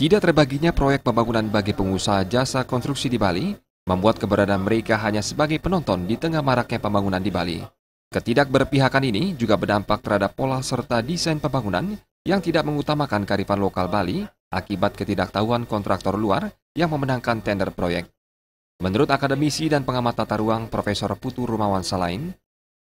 Tidak terbaginya proyek pembangunan bagi pengusaha jasa konstruksi di Bali membuat keberadaan mereka hanya sebagai penonton di tengah maraknya pembangunan di Bali. Ketidakberpihakan ini juga berdampak terhadap pola serta desain pembangunan yang tidak mengutamakan kearifan lokal Bali akibat ketidaktahuan kontraktor luar yang memenangkan tender proyek. Menurut akademisi dan pengamat tata ruang Profesor Putu Rumawan Salain,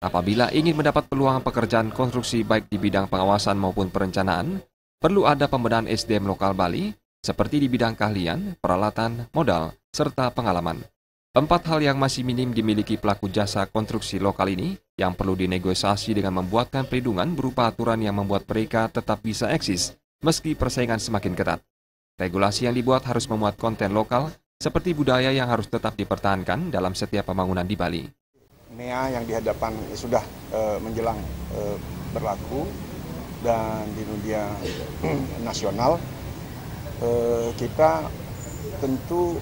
apabila ingin mendapat peluang pekerjaan konstruksi baik di bidang pengawasan maupun perencanaan, perlu ada pembedahan SDM lokal Bali seperti di bidang keahlian, peralatan, modal, serta pengalaman. Empat hal yang masih minim dimiliki pelaku jasa konstruksi lokal ini yang perlu dinegosiasi dengan membuatkan perlindungan berupa aturan yang membuat mereka tetap bisa eksis meski persaingan semakin ketat. Regulasi yang dibuat harus memuat konten lokal seperti budaya yang harus tetap dipertahankan dalam setiap pembangunan di Bali. NEA yang dihadapan sudah e, menjelang e, berlaku dan di dunia eh, nasional eh, kita tentu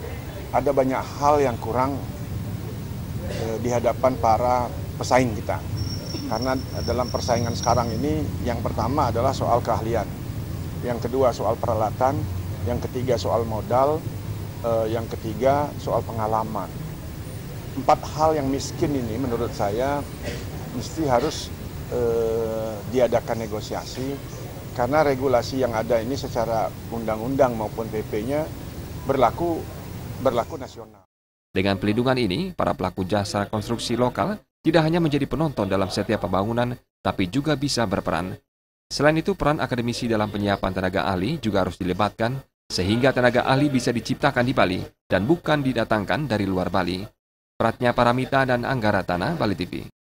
ada banyak hal yang kurang eh, di hadapan para pesaing kita. Karena dalam persaingan sekarang ini yang pertama adalah soal keahlian, yang kedua soal peralatan, yang ketiga soal modal, eh, yang ketiga soal pengalaman. Empat hal yang miskin ini menurut saya mesti harus eh, diadakan negosiasi karena regulasi yang ada ini secara undang-undang maupun PP-nya berlaku berlaku nasional. Dengan pelindungan ini, para pelaku jasa konstruksi lokal tidak hanya menjadi penonton dalam setiap pembangunan, tapi juga bisa berperan. Selain itu, peran akademisi dalam penyiapan tenaga ahli juga harus dilibatkan, sehingga tenaga ahli bisa diciptakan di Bali dan bukan didatangkan dari luar Bali. Peratnya Paramita dan Anggara Tanah, Bali TV.